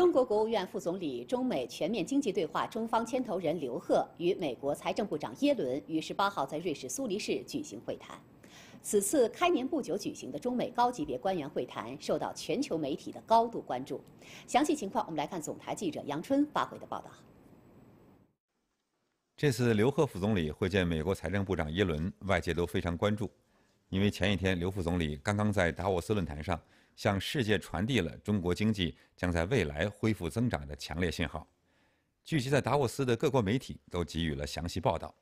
中国国务院副总理、中美全面经济对话中方牵头人刘鹤与美国财政部长耶伦于十八号在瑞士苏黎世举行会谈。此次开年不久举行的中美高级别官员会谈受到全球媒体的高度关注。详细情况，我们来看总台记者杨春发回的报道。这次刘鹤副总理会见美国财政部长耶伦，外界都非常关注，因为前一天刘副总理刚刚在达沃斯论坛上。向世界传递了中国经济将在未来恢复增长的强烈信号。聚集在达沃斯的各国媒体都给予了详细报道。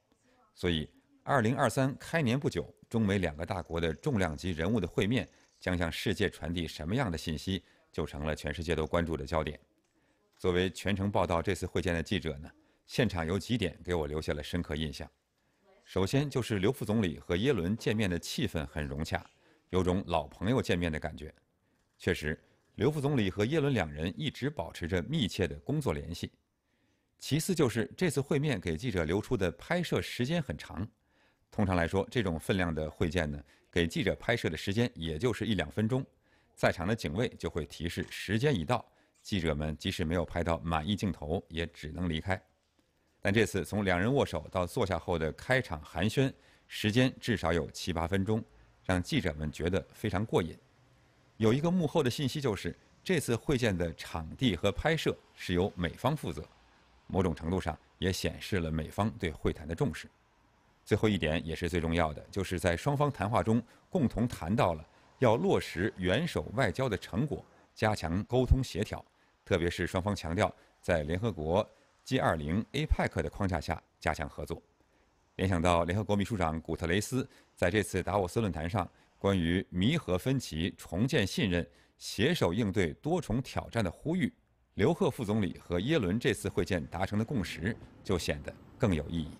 所以，二零二三开年不久，中美两个大国的重量级人物的会面将向世界传递什么样的信息，就成了全世界都关注的焦点。作为全程报道这次会见的记者呢，现场有几点给我留下了深刻印象。首先就是刘副总理和耶伦见面的气氛很融洽，有种老朋友见面的感觉。确实，刘副总理和耶伦两人一直保持着密切的工作联系。其次就是这次会面给记者留出的拍摄时间很长。通常来说，这种分量的会见呢，给记者拍摄的时间也就是一两分钟，在场的警卫就会提示时间已到，记者们即使没有拍到满意镜头，也只能离开。但这次从两人握手到坐下后的开场寒暄，时间至少有七八分钟，让记者们觉得非常过瘾。有一个幕后的信息，就是这次会见的场地和拍摄是由美方负责，某种程度上也显示了美方对会谈的重视。最后一点也是最重要的，就是在双方谈话中共同谈到了要落实元首外交的成果，加强沟通协调，特别是双方强调在联合国、G20、APEC 的框架下加强合作。联想到联合国秘书长古特雷斯在这次达沃斯论坛上。关于弥合分歧、重建信任、携手应对多重挑战的呼吁，刘鹤副总理和耶伦这次会见达成的共识就显得更有意义。